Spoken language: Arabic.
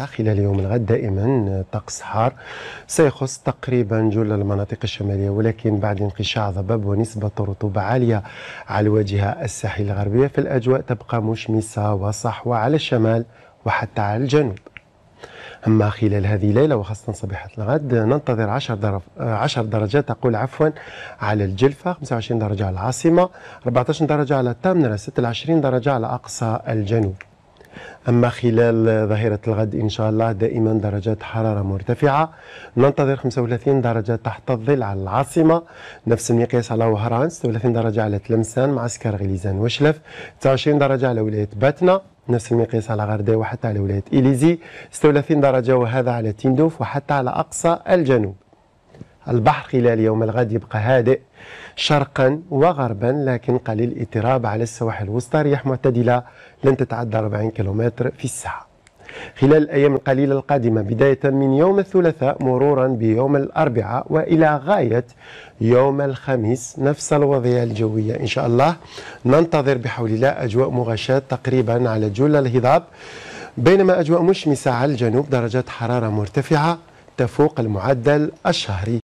خلال يوم الغد دائما طقس حار سيخص تقريبا جل المناطق الشمالية ولكن بعد انقشاع ضباب ونسبة رطوبة عالية على الواجهة الساحل الغربية في الأجواء تبقى مشمسة وصحوة على الشمال وحتى على الجنوب أما خلال هذه الليلة وخاصة صبيحة الغد ننتظر 10 درف... 10 درجات تقول عفوا على الجلفة 25 درجة على العاصمة 14 درجة على التامنرة 26 درجة على أقصى الجنوب أما خلال ظهيرة الغد إن شاء الله دائما درجات حرارة مرتفعة ننتظر 35 درجة تحت الظل على العاصمة نفس المقياس على وهران 36 درجة على تلمسان معسكر غليزان وشلف 29 درجة على ولاية باتنا نفس المقياس على غرداء وحتى على ولاية إليزي 36 درجة وهذا على تندوف وحتى على أقصى الجنوب البحر خلال يوم الغد يبقى هادئ شرقا وغربا لكن قليل اضطراب على السواحل الوسطى رياح معتدلة لن تتعدى 40 كيلومتر في الساعة خلال الأيام القليلة القادمة بداية من يوم الثلاثاء مرورا بيوم الأربعاء وإلى غاية يوم الخميس نفس الوضعية الجوية إن شاء الله ننتظر بحول الله أجواء مغشاة تقريبا على جل الهضاب بينما أجواء مشمسة على الجنوب درجات حرارة مرتفعة تفوق المعدل الشهري